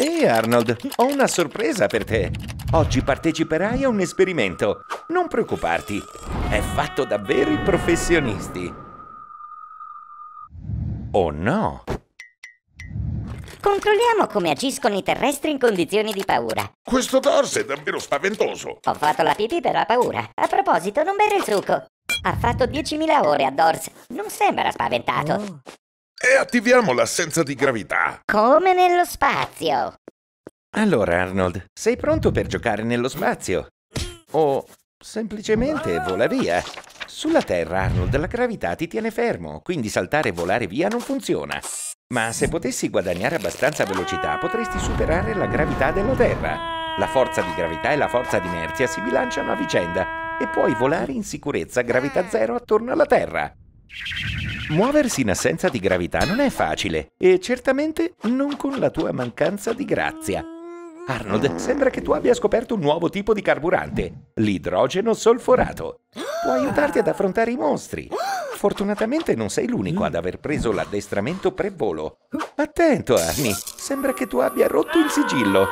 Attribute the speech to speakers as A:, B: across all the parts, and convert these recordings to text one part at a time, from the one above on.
A: Ehi hey Arnold, ho una sorpresa per te. Oggi parteciperai a un esperimento. Non preoccuparti, è fatto da veri professionisti. Oh no!
B: Controlliamo come agiscono i terrestri in condizioni di paura. Questo torso è davvero spaventoso. Ho fatto la pipì per la paura. A proposito, non bere il trucco. Ha fatto 10.000 ore a Dors. Non sembra spaventato. Oh e attiviamo l'assenza di
A: gravità.
B: Come nello spazio.
A: Allora, Arnold, sei pronto per giocare nello spazio? O semplicemente vola via? Sulla Terra, Arnold, la gravità ti tiene fermo, quindi saltare e volare via non funziona. Ma se potessi guadagnare abbastanza velocità, potresti superare la gravità della Terra. La forza di gravità e la forza di inerzia si bilanciano a vicenda e puoi volare in sicurezza gravità zero attorno alla Terra. Muoversi in assenza di gravità non è facile, e certamente non con la tua mancanza di grazia. Arnold, sembra che tu abbia scoperto un nuovo tipo di carburante, l'idrogeno solforato. Può aiutarti ad affrontare i mostri. Fortunatamente non sei l'unico ad aver preso l'addestramento pre-volo. Attento, Arnie, sembra che tu abbia rotto il sigillo.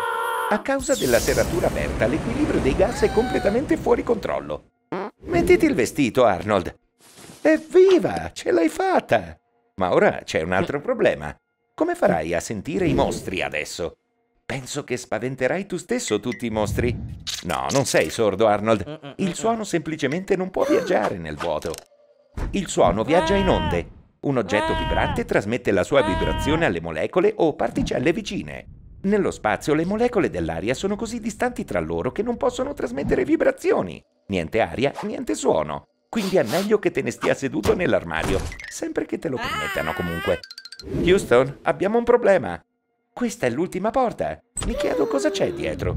A: A causa della serratura aperta, l'equilibrio dei gas è completamente fuori controllo. Mettiti il vestito, Arnold. Evviva, ce l'hai fatta! Ma ora c'è un altro problema. Come farai a sentire i mostri adesso? Penso che spaventerai tu stesso tutti i mostri. No, non sei sordo, Arnold. Il suono semplicemente non può viaggiare nel vuoto. Il suono viaggia in onde. Un oggetto vibrante trasmette la sua vibrazione alle molecole o particelle vicine. Nello spazio le molecole dell'aria sono così distanti tra loro che non possono trasmettere vibrazioni. Niente aria, niente suono. Quindi è meglio che te ne stia seduto nell'armadio, sempre che te lo permettano comunque. Houston, abbiamo un problema. Questa è l'ultima porta. Mi chiedo cosa c'è dietro.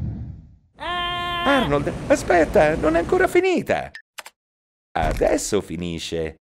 A: Arnold, aspetta, non è ancora finita. Adesso finisce.